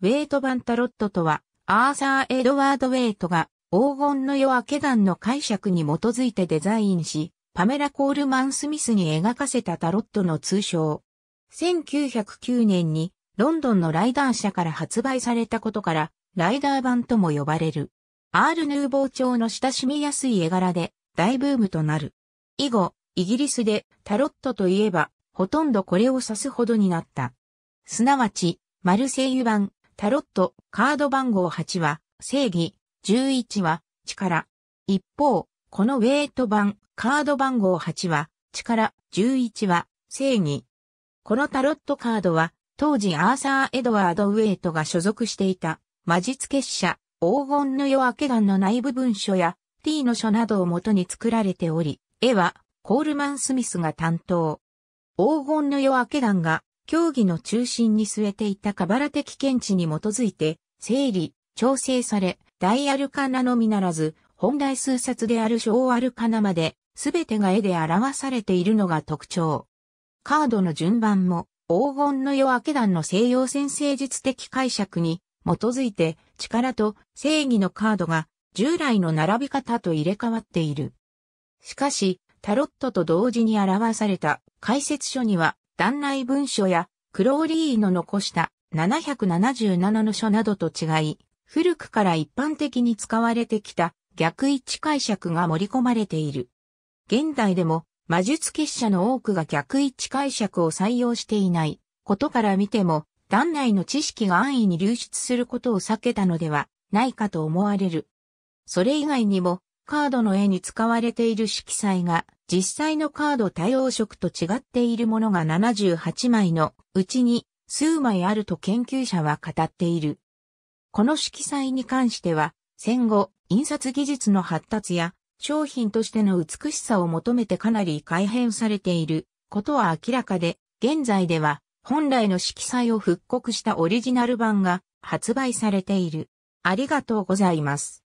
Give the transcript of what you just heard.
ウェイト・版タロットとは、アーサー・エドワード・ウェイトが黄金の夜明け団の解釈に基づいてデザインし、パメラ・コールマン・スミスに描かせたタロットの通称。1909年にロンドンのライダー社から発売されたことから、ライダー版とも呼ばれる。アール・ヌーボー調の親しみやすい絵柄で大ブームとなる。以後、イギリスでタロットといえば、ほとんどこれを指すほどになった。すなわち、マルセイユ版、タロット、カード番号8は、正義、11は、力。一方、このウェイト版、カード番号8は、力、11は、正義。このタロットカードは、当時アーサー・エドワード・ウェイトが所属していた、魔術結社、黄金の夜明け団の内部文書や、T の書などをもとに作られており、絵は、コールマン・スミスが担当。黄金の夜明け団が、競技の中心に据えていたカバラ的見地に基づいて、整理、調整され、大アルカナのみならず、本来数冊である小アルカナまで、すべてが絵で表されているのが特徴。カードの順番も、黄金の夜明け団の西洋先生術的解釈に基づいて、力と正義のカードが従来の並び方と入れ替わっている。しかし、タロットと同時に表された解説書には団内文書やクローリーの残した777の書などと違い、古くから一般的に使われてきた逆位置解釈が盛り込まれている。現代でも魔術結社の多くが逆位置解釈を採用していないことから見ても、団内の知識が安易に流出することを避けたのではないかと思われる。それ以外にもカードの絵に使われている色彩が実際のカード対応色と違っているものが78枚のうちに数枚あると研究者は語っている。この色彩に関しては、戦後、印刷技術の発達や商品としての美しさを求めてかなり改変されていることは明らかで、現在では本来の色彩を復刻したオリジナル版が発売されている。ありがとうございます。